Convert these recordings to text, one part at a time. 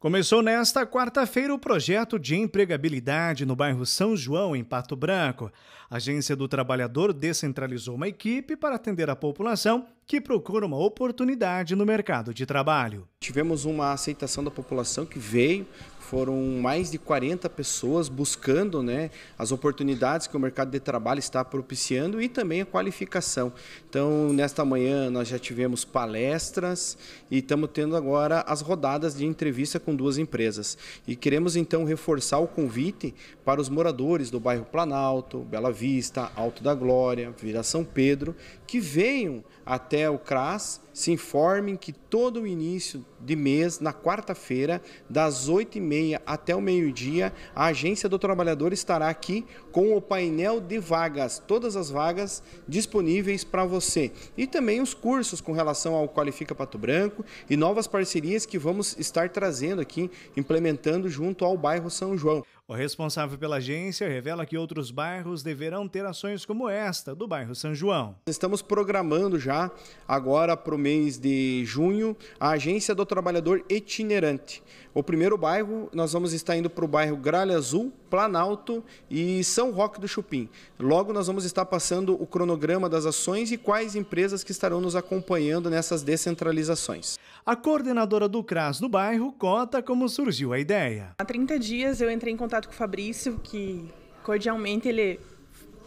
Começou nesta quarta-feira o projeto de empregabilidade no bairro São João, em Pato Branco. A Agência do Trabalhador descentralizou uma equipe para atender a população que procura uma oportunidade no mercado de trabalho. Tivemos uma aceitação da população que veio, foram mais de 40 pessoas buscando né, as oportunidades que o mercado de trabalho está propiciando e também a qualificação. Então, nesta manhã, nós já tivemos palestras e estamos tendo agora as rodadas de entrevista com duas empresas. E queremos, então, reforçar o convite para os moradores do bairro Planalto, Bela Vista, Alto da Glória, Vila São Pedro, que venham até até o CRAS se informem que todo o início de mês, na quarta-feira, das 8h30 até o meio-dia, a Agência do Trabalhador estará aqui com o painel de vagas, todas as vagas disponíveis para você. E também os cursos com relação ao Qualifica Pato Branco e novas parcerias que vamos estar trazendo aqui, implementando junto ao bairro São João. O responsável pela agência revela que outros bairros deverão ter ações como esta do bairro São João. Estamos programando já, agora para o mês de junho, a Agência do Trabalhador Itinerante. O primeiro bairro, nós vamos estar indo para o bairro Gralha Azul, Planalto e São Roque do Chupim. Logo, nós vamos estar passando o cronograma das ações e quais empresas que estarão nos acompanhando nessas descentralizações. A coordenadora do CRAS do bairro conta como surgiu a ideia. Há 30 dias eu entrei em contato contato com o Fabrício, que cordialmente ele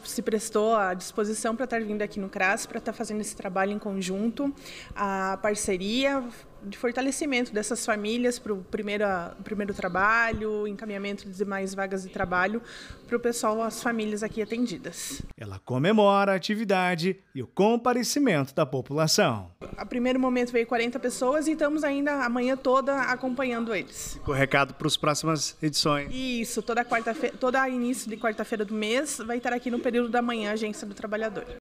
se prestou à disposição para estar tá vindo aqui no CRAS, para estar tá fazendo esse trabalho em conjunto, a parceria de fortalecimento dessas famílias para o primeiro, primeiro trabalho, encaminhamento de mais vagas de trabalho para o pessoal, as famílias aqui atendidas. Ela comemora a atividade e o comparecimento da população a primeiro momento veio 40 pessoas e estamos ainda amanhã toda acompanhando eles. Fica o recado para as próximas edições. Isso, toda quarta-feira, toda início de quarta-feira do mês vai estar aqui no período da manhã, Agência do Trabalhador.